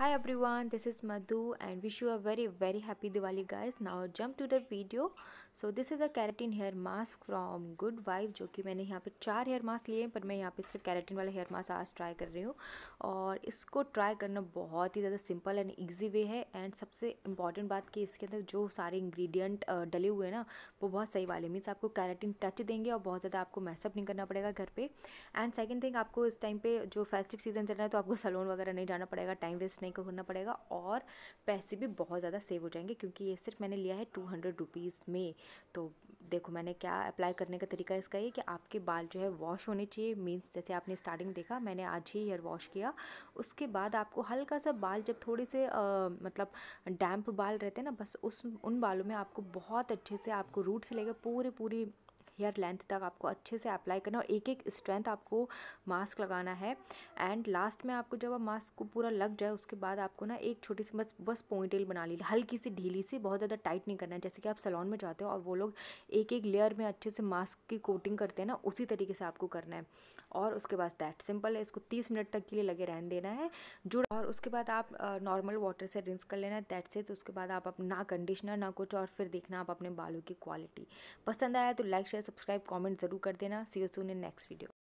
hi everyone this is madhu and wish you a very very happy diwali guys now jump to the video so this is a keratin hair mask from good vibe जो कि मैंने यहाँ पर चार hair mask लिए हैं पर मैं यहाँ पर सिर्फ कैरेटिन वाला हेयर मास्क आज ट्राई कर रही हूँ और इसको ट्राई करना बहुत ही ज़्यादा सिंपल एंड ईजी वे है एंड सबसे इंपॉर्टेंट बात कि इसके अंदर जो सारे इंग्रेडिएंट डले हुए हैं ना वो बहुत सही वाले मीन्स आपको कैरेटिन टच देंगे और बहुत ज़्यादा आपको मैसअप नहीं करना पड़ेगा घर पर एंड सेकेंड थिंग आपको इस टाइम पर जो फेस्टिव सीजन चल रहा है तो आपको सलोन वगैरह नहीं जाना पड़ेगा टाइम वेस्ट नहीं नहीं करना पड़ेगा और पैसे भी बहुत ज़्यादा सेव हो जाएंगे क्योंकि ये सिर्फ मैंने लिया है टू हंड्रेड रुपीज़ में तो देखो मैंने क्या अप्लाई करने का तरीका इसका ये कि आपके बाल जो है वॉश होने चाहिए मीन्स जैसे आपने स्टार्टिंग देखा मैंने आज ही हेयर वॉश किया उसके बाद आपको हल्का सा बाल जब थोड़े से आ, मतलब डैम्प बाल रहते हैं ना बस उस उन बालों में आपको बहुत अच्छे से आपको रूट से लेकर पूरे पूरी हेयर लेंथ तक आपको अच्छे से अप्लाई करना है और एक एक स्ट्रेंथ आपको मास्क लगाना है एंड लास्ट में आपको जब आप मास्क को पूरा लग जाए उसके बाद आपको ना एक छोटी सी बस बस पॉइंटेल बना ली हल्की सी ढीली सी बहुत ज़्यादा टाइट नहीं करना है जैसे कि आप सलोन में जाते हो और वो लोग एक एक लेयर में अच्छे से मास्क की कोटिंग करते हैं ना उसी तरीके से आपको करना है और उसके बाद दैट सिंपल है इसको तीस मिनट तक के लिए लगे रहने देना है जुड़ और उसके बाद आप नॉर्मल वाटर से रिंस कर लेना है दैट से तो उसके बाद आप ना कंडीशनर ना कुछ और फिर देखना आप अपने बालों की क्वालिटी पसंद आया तो लाइक शेयर सब्सक्राइब कमेंट ज़रूर कर देना see you soon in next video